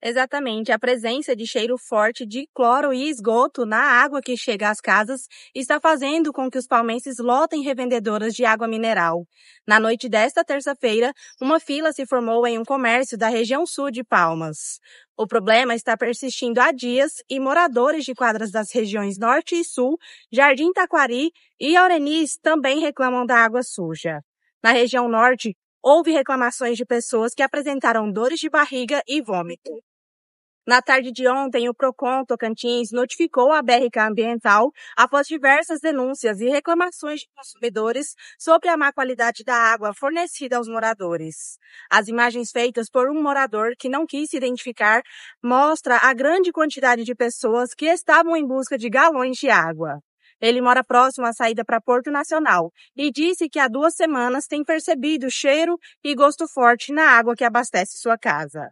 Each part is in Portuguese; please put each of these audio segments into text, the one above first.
Exatamente. A presença de cheiro forte de cloro e esgoto na água que chega às casas está fazendo com que os palmenses lotem revendedoras de água mineral. Na noite desta terça-feira, uma fila se formou em um comércio da região sul de Palmas. O problema está persistindo há dias e moradores de quadras das regiões Norte e Sul, Jardim Taquari e Aurenis também reclamam da água suja. Na região Norte, houve reclamações de pessoas que apresentaram dores de barriga e vômito. Na tarde de ontem, o PROCON Tocantins notificou a BRK Ambiental após diversas denúncias e reclamações de consumidores sobre a má qualidade da água fornecida aos moradores. As imagens feitas por um morador que não quis se identificar mostra a grande quantidade de pessoas que estavam em busca de galões de água. Ele mora próximo à saída para Porto Nacional e disse que há duas semanas tem percebido cheiro e gosto forte na água que abastece sua casa.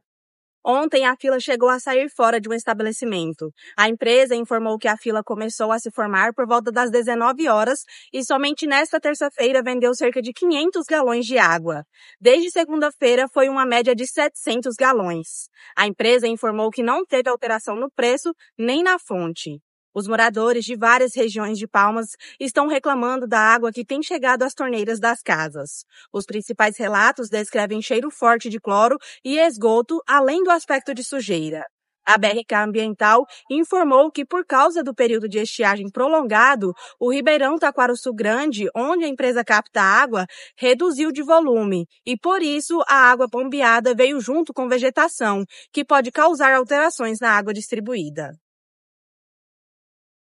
Ontem, a fila chegou a sair fora de um estabelecimento. A empresa informou que a fila começou a se formar por volta das 19 horas e somente nesta terça-feira vendeu cerca de 500 galões de água. Desde segunda-feira, foi uma média de 700 galões. A empresa informou que não teve alteração no preço nem na fonte. Os moradores de várias regiões de Palmas estão reclamando da água que tem chegado às torneiras das casas. Os principais relatos descrevem cheiro forte de cloro e esgoto, além do aspecto de sujeira. A BRK Ambiental informou que, por causa do período de estiagem prolongado, o Ribeirão Taquaruçu Grande, onde a empresa capta água, reduziu de volume e, por isso, a água bombeada veio junto com vegetação, que pode causar alterações na água distribuída.